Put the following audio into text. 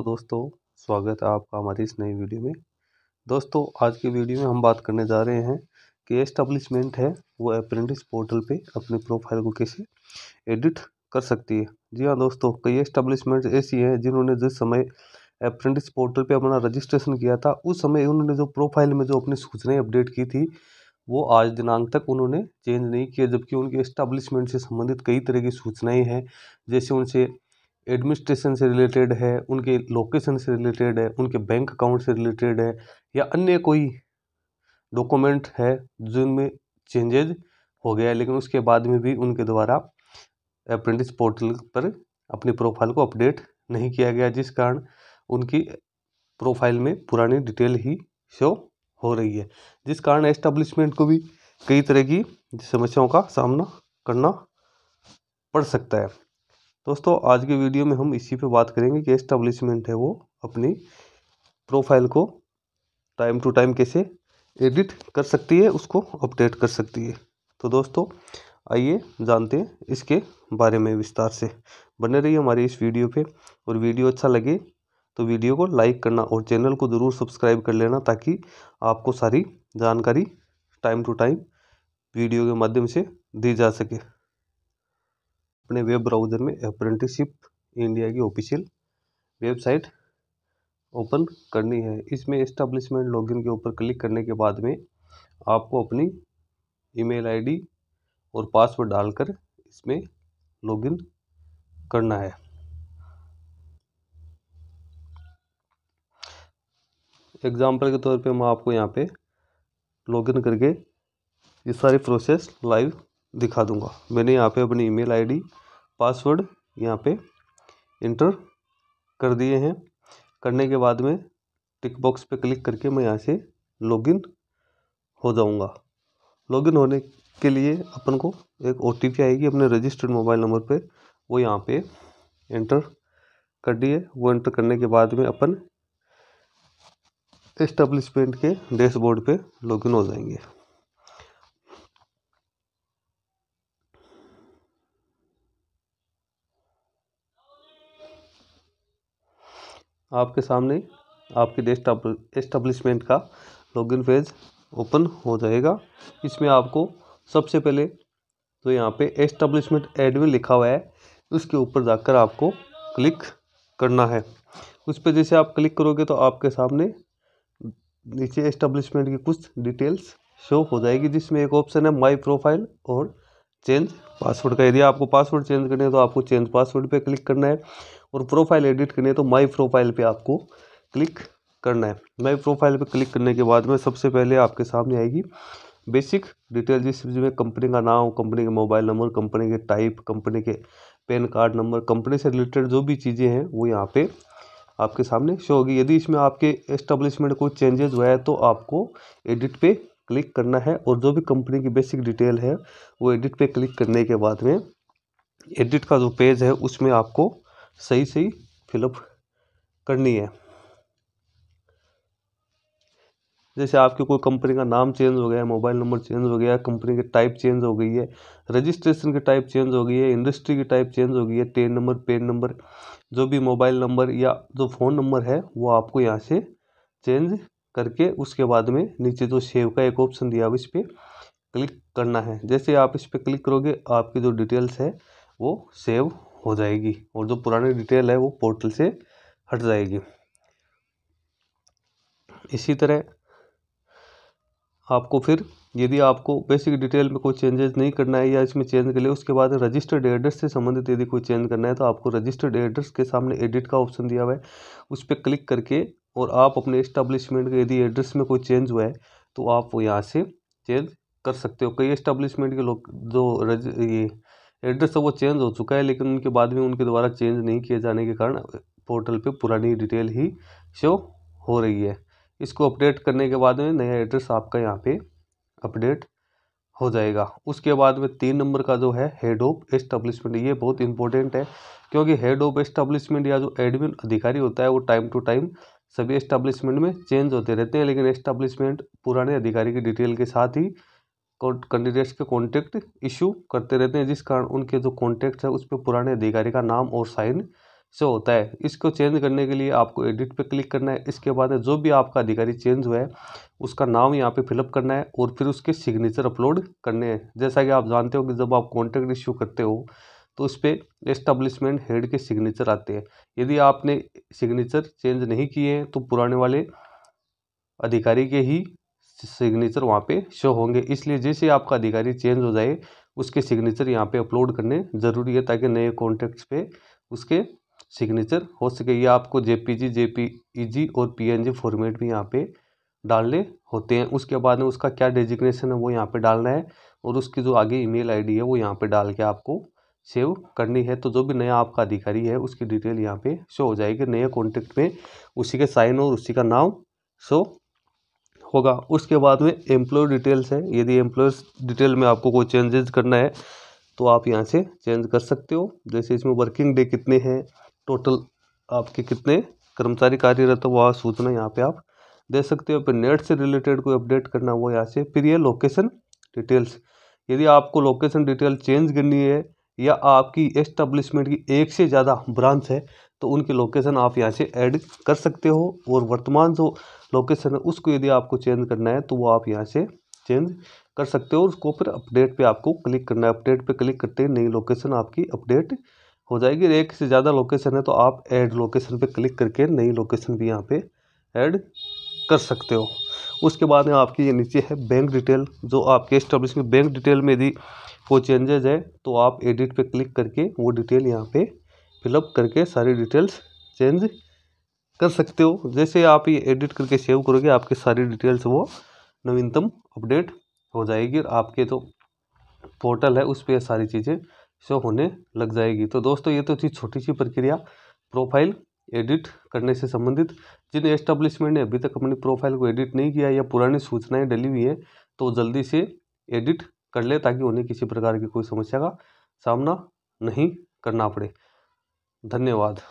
तो दोस्तों स्वागत है आपका हमारी इस नई वीडियो में दोस्तों आज की वीडियो में हम बात करने जा रहे हैं कि एस्टेब्लिशमेंट है वो अप्रेंटिस पोर्टल पे अपने प्रोफाइल को कैसे एडिट कर सकती है जी हाँ दोस्तों कई एस्टेब्लिशमेंट ऐसी हैं जिन्होंने जिस समय अप्रेंटिस पोर्टल पे अपना रजिस्ट्रेशन किया था उस समय उन्होंने जो प्रोफाइल में जो अपनी सूचनाएँ अपडेट की थी वो आज दिनांक तक उन्होंने चेंज नहीं किया जबकि उनके एस्टेब्लिशमेंट से संबंधित कई तरह की सूचनाएँ हैं जैसे उनसे एडमिनिस्ट्रेशन से रिलेटेड है उनके लोकेशन से रिलेटेड है उनके बैंक अकाउंट से रिलेटेड है या अन्य कोई डॉक्यूमेंट है जिनमें चेंजेज हो गया लेकिन उसके बाद में भी उनके द्वारा अप्रेंटिस पोर्टल पर अपनी प्रोफाइल को अपडेट नहीं किया गया जिस कारण उनकी प्रोफाइल में पुरानी डिटेल ही शो हो रही है जिस कारण एस्टेब्लिशमेंट को भी कई तरह की समस्याओं का सामना करना पड़ सकता है दोस्तों आज के वीडियो में हम इसी पे बात करेंगे कि एस्टेब्लिशमेंट है वो अपनी प्रोफाइल को टाइम टू टाइम कैसे एडिट कर सकती है उसको अपडेट कर सकती है तो दोस्तों आइए जानते हैं इसके बारे में विस्तार से बने रहिए हमारे इस वीडियो पे और वीडियो अच्छा लगे तो वीडियो को लाइक करना और चैनल को ज़रूर सब्सक्राइब कर लेना ताकि आपको सारी जानकारी टाइम टू टाइम वीडियो के माध्यम से दी जा सके अपने वेब ब्राउज़र में अप्रेंटिसशिप इंडिया की ऑफिशियल वेबसाइट ओपन करनी है इसमें इस्टेब्लिशमेंट लॉगिन के ऊपर क्लिक करने के बाद में आपको अपनी ईमेल आईडी और पासवर्ड डालकर इसमें लॉगिन करना है एग्ज़ाम्पल के तौर पे हम आपको यहाँ पे लॉगिन करके ये सारी प्रोसेस लाइव दिखा दूंगा मैंने यहाँ पे अपनी ईमेल आईडी पासवर्ड यहाँ पे इंटर कर दिए हैं करने के बाद में टिक बॉक्स पे क्लिक करके मैं यहाँ से लॉगिन हो जाऊँगा लॉगिन होने के लिए अपन को एक ओ आएगी अपने रजिस्टर्ड मोबाइल नंबर पे वो यहाँ पे इंटर कर दिए वो इंटर करने के बाद में अपन इस्टब्लिशमेंट के डैशबोर्ड पे लॉगिन हो जाएंगे आपके सामने आपके डेस्टब्लिशमेंट का लॉगिन पेज ओपन हो जाएगा इसमें आपको सबसे पहले तो यहाँ पे एस्टब्लिशमेंट एडमिन लिखा हुआ है उसके ऊपर जाकर आपको क्लिक करना है उस पर जैसे आप क्लिक करोगे तो आपके सामने नीचे एस्टब्लिशमेंट की कुछ डिटेल्स शो हो जाएगी जिसमें एक ऑप्शन है माय प्रोफाइल और चेंज पासवर्ड का यदि आपको पासवर्ड चेंज करना है तो आपको चेंज पासवर्ड पे क्लिक करना है और प्रोफाइल एडिट करनी है तो माई प्रोफाइल पे आपको क्लिक करना है माई प्रोफाइल पे क्लिक करने के बाद में सबसे पहले आपके सामने आएगी बेसिक डिटेल जिस जिसमें कंपनी का नाम कंपनी के मोबाइल नंबर कंपनी के टाइप कंपनी के पेन कार्ड नंबर कंपनी से रिलेटेड जो भी चीज़ें हैं वो यहाँ पर आपके सामने शो होगी यदि इसमें आपके एस्टेब्लिशमेंट कोई चेंजेज हुआ है तो आपको एडिट पे क्लिक करना है और जो भी कंपनी की बेसिक डिटेल है वो एडिट पे क्लिक करने के बाद में एडिट का जो पेज है उसमें आपको सही सही फिलअप करनी है जैसे आपके कोई कंपनी का नाम चेंज हो गया मोबाइल नंबर चेंज हो गया कंपनी के टाइप चेंज हो गई है रजिस्ट्रेशन की टाइप चेंज हो गई है इंडस्ट्री की टाइप चेंज हो गई है टेन नंबर पेन नंबर जो भी मोबाइल नंबर या जो फ़ोन नंबर है वो आपको यहाँ से चेंज करके उसके बाद में नीचे जो सेव का एक ऑप्शन दिया हुआ इस पर क्लिक करना है जैसे आप इस पर क्लिक करोगे आपकी जो डिटेल्स है वो सेव हो जाएगी और जो पुरानी डिटेल है वो पोर्टल से हट जाएगी इसी तरह आपको फिर यदि आपको बेसिक डिटेल में कोई चेंजेस नहीं करना है या इसमें चेंज कर लिए उसके बाद रजिस्टर्ड एड्रेस से संबंधित यदि कोई चेंज करना है तो आपको रजिस्टर्ड एड्रेस के सामने एडिट का ऑप्शन दिया हुआ है उस पर क्लिक करके और आप अपने इस्टब्लिशमेंट के यदि एड्रेस में कोई चेंज हुआ है तो आप वो यहाँ से चेंज कर सकते हो कई इस्टब्लिशमेंट के लोग जो रज ये एड्रेस है वो चेंज हो चुका है लेकिन उनके बाद में उनके द्वारा चेंज नहीं किए जाने के कारण पोर्टल पे पुरानी डिटेल ही शो हो रही है इसको अपडेट करने के बाद में नया एड्रेस आपका यहाँ पे अपडेट हो जाएगा उसके बाद में तीन नंबर का जो है हेड ऑफ एस्टब्लिशमेंट ये बहुत इंपॉर्टेंट है क्योंकि हेड ऑफ एस्टब्लिशमेंट या जो एडमिन अधिकारी होता है वो टाइम टू टाइम सभी एस्टाब्लिशमेंट में चेंज होते रहते हैं लेकिन एस्टाब्लिशमेंट पुराने अधिकारी की डिटेल के साथ ही कैंडिडेट्स के कॉन्टैक्ट इशू करते रहते हैं जिस कारण उनके जो कॉन्टैक्ट है उस पर पुराने अधिकारी का नाम और साइन से होता है इसको चेंज करने के लिए आपको एडिट पे क्लिक करना है इसके बाद जो भी आपका अधिकारी चेंज हुआ है उसका नाम यहाँ पे फिलअप करना है और फिर उसके सिग्नेचर अपलोड करने हैं जैसा कि आप जानते हो कि जब आप कॉन्टैक्ट इशू करते हो तो उस पर एस्टब्लिशमेंट हेड के सिग्नेचर आते हैं यदि आपने सिग्नेचर चेंज नहीं किए हैं तो पुराने वाले अधिकारी के ही सिग्नेचर वहाँ पे शो होंगे इसलिए जैसे आपका अधिकारी चेंज हो जाए उसके सिग्नेचर यहाँ पे अपलोड करने ज़रूरी है ताकि नए कॉन्ट्रैक्ट्स पे उसके सिग्नेचर हो सके ये आपको जेपीजी जेपीईजी e और पीएनजी फॉर्मेट भी यहाँ पे डालने होते हैं उसके बाद में उसका क्या डेजिग्नेशन है वो यहाँ पे डालना है और उसकी जो आगे ईमेल आईडी है वो यहाँ पे डाल के आपको सेव करनी है तो जो भी नया आपका अधिकारी है उसकी डिटेल यहाँ पे शो हो जाएगी नए कॉन्टेक्ट में उसी के साइन और उसी का नाम शो होगा उसके बाद में एम्प्लॉय डिटेल्स है यदि एम्प्लॉय डिटेल में आपको कोई चेंजेस करना है तो आप यहाँ से चेंज कर सकते हो जैसे इसमें वर्किंग डे कितने हैं टोटल आपके कितने कर्मचारी कार्यरत हो वह सूचना यहाँ पर आप दे सकते हो फिर नेट से रिलेटेड कोई अपडेट करना हो यहाँ से फिर ये लोकेशन डिटेल्स यदि आपको लोकेशन डिटेल चेंज करनी है या आपकी एस्टेब्लिशमेंट की एक से ज़्यादा ब्रांच है तो उनकी लोकेशन आप यहाँ से ऐड कर सकते हो और वर्तमान जो लोकेशन है उसको यदि आपको चेंज करना है तो वो आप यहाँ से चेंज कर सकते हो उसको फिर अपडेट पे आपको क्लिक करना है अपडेट पे क्लिक करते ही नई लोकेशन आपकी अपडेट हो जाएगी एक से ज़्यादा लोकेशन है तो आप ऐड लोकेशन पे क्लिक करके नई लोकेशन भी यहाँ पे ऐड कर सकते हो उसके बाद में आपकी ये नीचे है बैंक डिटेल जो आपके इस्टेब्लिशमेंट बैंक डिटेल में यदि वो चेंजेज है तो आप एडिट पे क्लिक करके वो डिटेल यहाँ पे फिलअप करके सारी डिटेल्स चेंज कर सकते हो जैसे आप ये एडिट करके सेव करोगे आपकी सारी डिटेल्स वो नवीनतम अपडेट हो जाएगी और आपके जो तो पोर्टल है उस पर सारी चीज़ें शो होने लग जाएगी तो दोस्तों ये तो थी छोटी सी प्रक्रिया प्रोफाइल एडिट करने से संबंधित जिन एस्टेब्लिशमेंट ने अभी तक अपनी प्रोफाइल को एडिट नहीं किया या पुरानी सूचनाएं डली हुई है तो जल्दी से एडिट कर ले ताकि उन्हें किसी प्रकार की कोई समस्या का सामना नहीं करना पड़े धन्यवाद